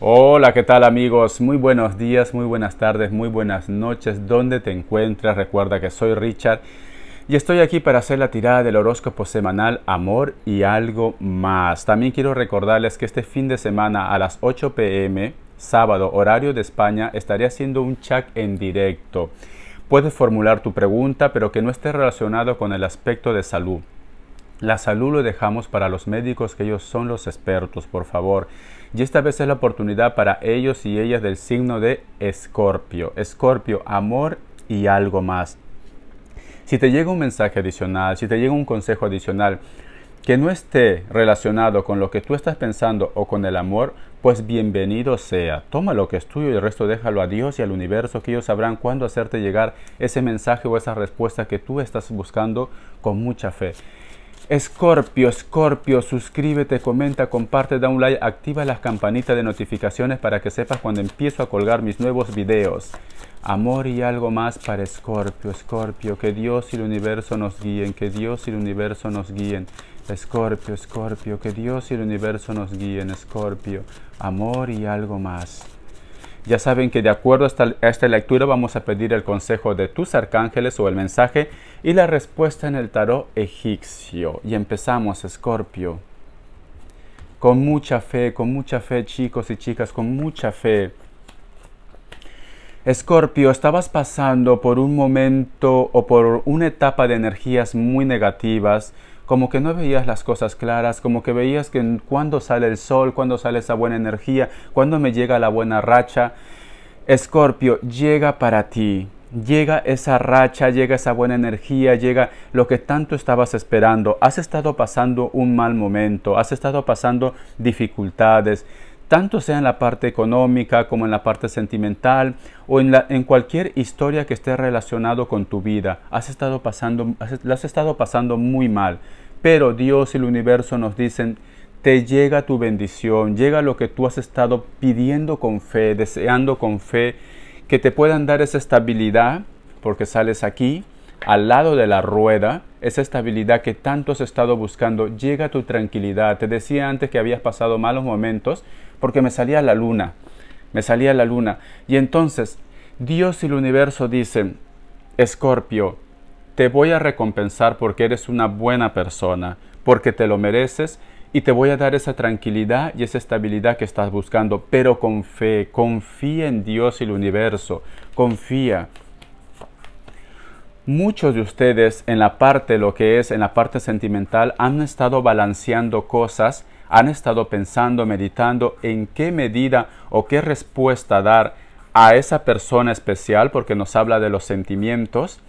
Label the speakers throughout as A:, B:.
A: Hola, ¿qué tal amigos? Muy buenos días, muy buenas tardes, muy buenas noches. ¿Dónde te encuentras? Recuerda que soy Richard y estoy aquí para hacer la tirada del horóscopo semanal Amor y algo más. También quiero recordarles que este fin de semana a las 8 pm, sábado, horario de España, estaré haciendo un chat en directo. Puedes formular tu pregunta, pero que no esté relacionado con el aspecto de salud. La salud lo dejamos para los médicos, que ellos son los expertos, por favor. Y esta vez es la oportunidad para ellos y ellas del signo de Escorpio. Escorpio, amor y algo más. Si te llega un mensaje adicional, si te llega un consejo adicional que no esté relacionado con lo que tú estás pensando o con el amor, pues bienvenido sea. Toma lo que es tuyo y el resto déjalo a Dios y al universo, que ellos sabrán cuándo hacerte llegar ese mensaje o esa respuesta que tú estás buscando con mucha fe. Escorpio, Escorpio, suscríbete, comenta, comparte, da un like, activa las campanitas de notificaciones para que sepas cuando empiezo a colgar mis nuevos videos. Amor y algo más para Escorpio, Escorpio, que Dios y el universo nos guíen, que Dios y el universo nos guíen. Escorpio, Escorpio, que Dios y el universo nos guíen, Escorpio, amor y algo más. Ya saben que de acuerdo a esta, lectura vamos a pedir el consejo de tus arcángeles o el mensaje y la respuesta en el tarot egipcio. Y empezamos, Escorpio. Con mucha fe, con mucha fe chicos y chicas, con mucha fe. Escorpio, estabas pasando por un momento o por una etapa de energías muy negativas, como que no veías las cosas claras, como que veías que cuando sale el sol, cuando sale esa buena energía, cuando me llega la buena racha. Escorpio, llega para ti. Llega esa racha, llega esa buena energía, llega lo que tanto estabas esperando. Has estado pasando un mal momento, has estado pasando dificultades, tanto sea en la parte económica como en la parte sentimental o en, cualquier historia que esté relacionado con tu vida. Has estado pasando, has estado pasando muy mal, pero Dios y el universo nos dicen, te llega tu bendición, llega lo que tú has estado pidiendo con fe, deseando con fe, que te puedan dar esa estabilidad, porque sales aquí, al lado de la rueda, esa estabilidad que tanto has estado buscando, llega tu tranquilidad. Te decía antes que habías pasado malos momentos, porque me salía la luna, me salía la luna. Y entonces Dios y el universo dicen, Escorpio, te voy a recompensar porque eres una buena persona, porque te lo mereces y te voy a dar esa tranquilidad y esa estabilidad que estás buscando, pero con fe, confía en Dios y el universo, confía. Muchos de ustedes en la parte lo que es en la parte sentimental han estado balanceando cosas han estado pensando, meditando en qué medida o qué respuesta dar a esa persona especial, porque nos habla de los sentimientos,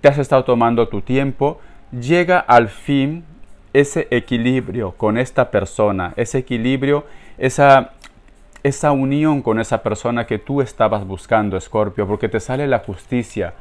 A: te has estado tomando tu tiempo, llega al fin ese equilibrio con esta persona, ese equilibrio, esa, esa unión con esa persona que tú estabas buscando, Escorpio, porque te sale la justicia,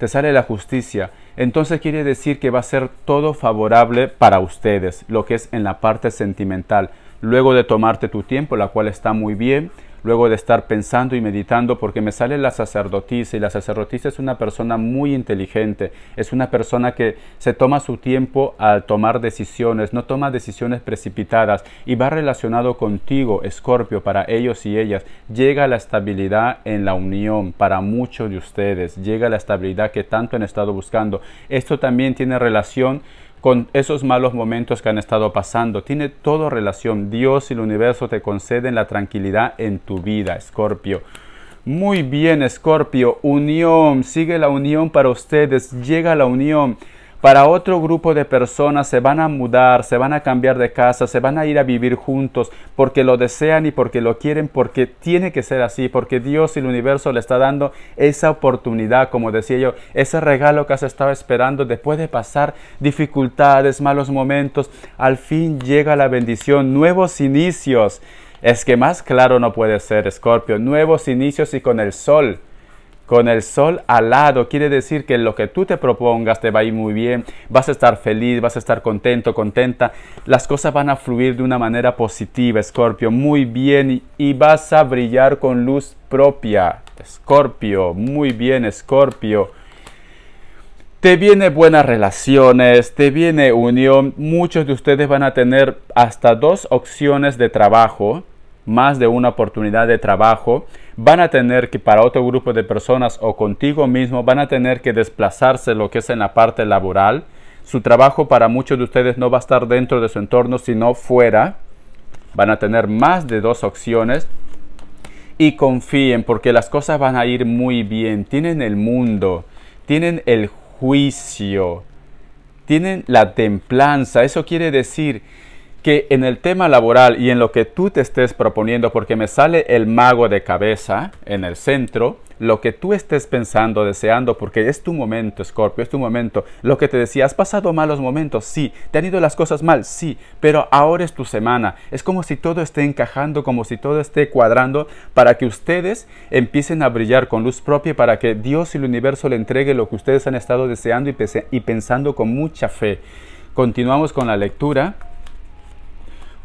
A: te sale la justicia. Entonces quiere decir que va a ser todo favorable para ustedes, lo que es en la parte sentimental. Luego de tomarte tu tiempo, la cual está muy bien, luego de estar pensando y meditando, porque me sale la sacerdotisa y la sacerdotisa es una persona muy inteligente, es una persona que se toma su tiempo al tomar decisiones, no toma decisiones precipitadas y va relacionado contigo, Escorpio, para ellos y ellas. Llega la estabilidad en la unión para muchos de ustedes, llega la estabilidad que tanto han estado buscando. Esto también tiene relación con esos malos momentos que han estado pasando. Tiene todo relación. Dios y el universo te conceden la tranquilidad en tu vida, Escorpio. Muy bien, Escorpio. Unión. Sigue la unión para ustedes. Llega la unión para otro grupo de personas se van a mudar, se van a cambiar de casa, se van a ir a vivir juntos porque lo desean y porque lo quieren, porque tiene que ser así, porque Dios y el universo le está dando esa oportunidad, como decía yo, ese regalo que has estado esperando después de pasar dificultades, malos momentos, al fin llega la bendición, nuevos inicios. Es que más claro no puede ser, Escorpio, nuevos inicios y con el sol con el sol al lado. Quiere decir que lo que tú te propongas te va a ir muy bien, vas a estar feliz, vas a estar contento, contenta. Las cosas van a fluir de una manera positiva, Escorpio, muy bien y vas a brillar con luz propia. Escorpio, muy bien, Escorpio. Te viene buenas relaciones, te viene unión. Muchos de ustedes van a tener hasta dos opciones de trabajo más de una oportunidad de trabajo, van a tener que para otro grupo de personas o contigo mismo, van a tener que desplazarse lo que es en la parte laboral. Su trabajo para muchos de ustedes no va a estar dentro de su entorno, sino fuera. Van a tener más de dos opciones. Y confíen porque las cosas van a ir muy bien. Tienen el mundo, tienen el juicio, tienen la templanza. Eso quiere decir que en el tema laboral y en lo que tú te estés proponiendo, porque me sale el mago de cabeza en el centro, lo que tú estés pensando, deseando, porque es tu momento, Scorpio, es tu momento. Lo que te decía, has pasado malos momentos, sí. Te han ido las cosas mal, sí. Pero ahora es tu semana. Es como si todo esté encajando, como si todo esté cuadrando, para que ustedes empiecen a brillar con luz propia, para que Dios y el universo le entregue lo que ustedes han estado deseando y pensando con mucha fe. Continuamos con la lectura.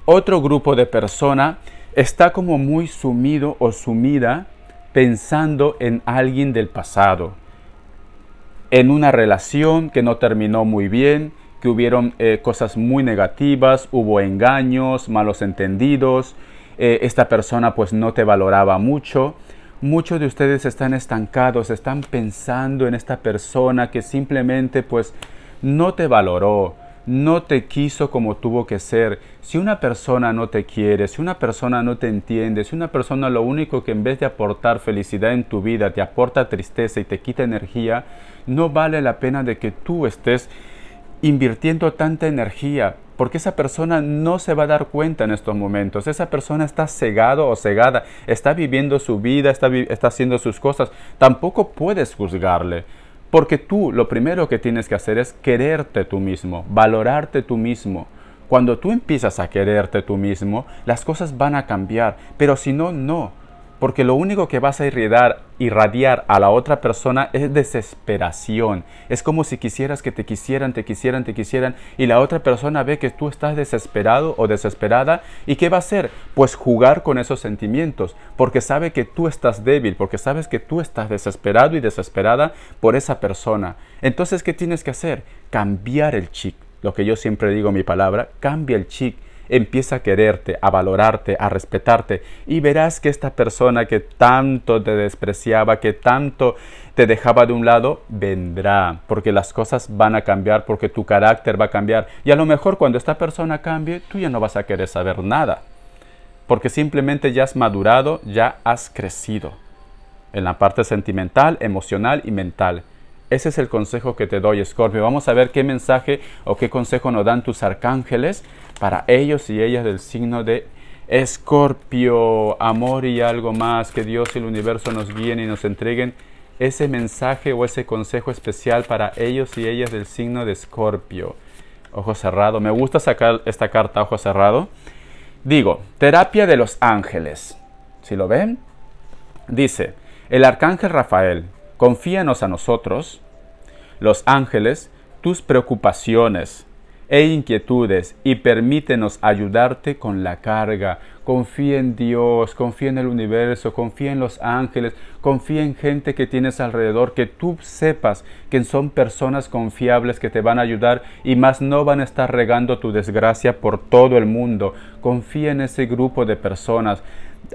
A: Otro grupo de personas está como muy sumido o sumida pensando en alguien del pasado, en una relación que no terminó muy bien, que hubieron eh, cosas muy negativas, hubo engaños, malos entendidos, eh, esta persona pues no te valoraba mucho. Muchos de ustedes están estancados, están pensando en esta persona que simplemente pues no te valoró, no te quiso como tuvo que ser, si una persona no te quiere, si una persona no te entiende, si una persona lo único que en vez de aportar felicidad en tu vida te aporta tristeza y te quita energía, no vale la pena de que tú estés invirtiendo tanta energía, porque esa persona no se va a dar cuenta en estos momentos. Esa persona está cegado o cegada, está viviendo su vida, está, está haciendo sus cosas. Tampoco puedes juzgarle. Porque tú lo primero que tienes que hacer es quererte tú mismo, valorarte tú mismo. Cuando tú empiezas a quererte tú mismo, las cosas van a cambiar, pero si no, no. Porque lo único que vas a irradiar, a la otra persona es desesperación. Es como si quisieras que te quisieran, te quisieran, te quisieran y la otra persona ve que tú estás desesperado o desesperada y ¿qué va a hacer? Pues jugar con esos sentimientos porque sabe que tú estás débil, porque sabes que tú estás desesperado y desesperada por esa persona. Entonces, ¿qué tienes que hacer? Cambiar el chic. Lo que yo siempre digo, mi palabra, cambia el chic empieza a quererte, a valorarte, a respetarte y verás que esta persona que tanto te despreciaba, que tanto te dejaba de un lado, vendrá, porque las cosas van a cambiar, porque tu carácter va a cambiar y a lo mejor cuando esta persona cambie, tú ya no vas a querer saber nada, porque simplemente ya has madurado, ya has crecido en la parte sentimental, emocional y mental. Ese es el consejo que te doy, Scorpio. Vamos a ver qué mensaje o qué consejo nos dan tus arcángeles para ellos y ellas del signo de Escorpio. Amor y algo más. Que Dios y el universo nos guíen y nos entreguen ese mensaje o ese consejo especial para ellos y ellas del signo de Escorpio. Ojo cerrado. Me gusta sacar esta carta ojo cerrado. Digo, terapia de los ángeles. Si lo ven, dice el arcángel Rafael, confíanos a nosotros los ángeles tus preocupaciones e inquietudes y permítenos ayudarte con la carga. Confía en Dios, confía en el universo, confía en los ángeles, confía en gente que tienes alrededor, que tú sepas que son personas confiables que te van a ayudar y más no van a estar regando tu desgracia por todo el mundo. Confía en ese grupo de personas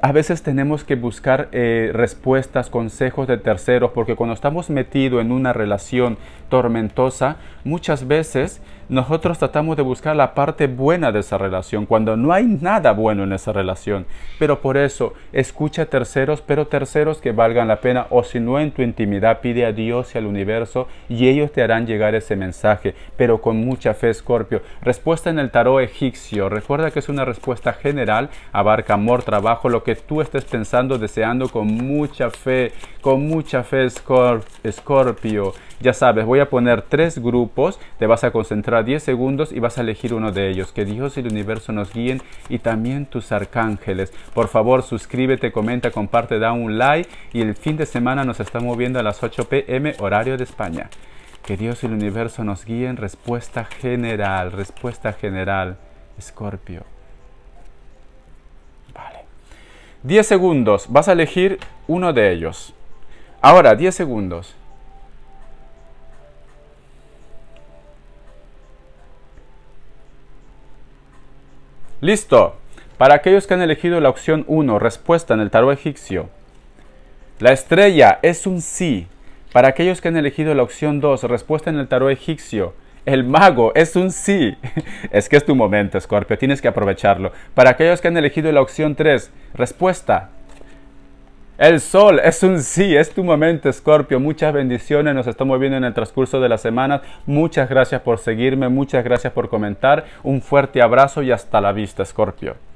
A: a veces tenemos que buscar eh, respuestas, consejos de terceros, porque cuando estamos metidos en una relación tormentosa, muchas veces nosotros tratamos de buscar la parte buena de esa relación, cuando no hay nada bueno en esa relación. Pero por eso, escucha terceros, pero terceros que valgan la pena, o si no en tu intimidad, pide a Dios y al universo y ellos te harán llegar ese mensaje, pero con mucha fe, Escorpio. Respuesta en el tarot egipcio. Recuerda que es una respuesta general, abarca amor, trabajo, lo que tú estés pensando, deseando con mucha fe, con mucha fe, Scorpio. Ya sabes, voy a poner tres grupos post te vas a concentrar 10 segundos y vas a elegir uno de ellos. Que Dios y el universo nos guíen y también tus arcángeles. Por favor, suscríbete, comenta, comparte, da un like y el fin de semana nos estamos viendo a las 8 pm horario de España. Que Dios y el universo nos guíen. Respuesta general, respuesta general. Escorpio. Vale. 10 segundos. Vas a elegir uno de ellos. Ahora, 10 segundos. Listo. Para aquellos que han elegido la opción 1, respuesta en el tarot egipcio. La estrella es un sí. Para aquellos que han elegido la opción 2, respuesta en el tarot egipcio. El mago es un sí. Es que es tu momento, escorpio Tienes que aprovecharlo. Para aquellos que han elegido la opción 3, respuesta el sol es un sí, es tu momento, Escorpio. Muchas bendiciones, nos estamos viendo en el transcurso de las semanas. Muchas gracias por seguirme, muchas gracias por comentar. Un fuerte abrazo y hasta la vista, Escorpio.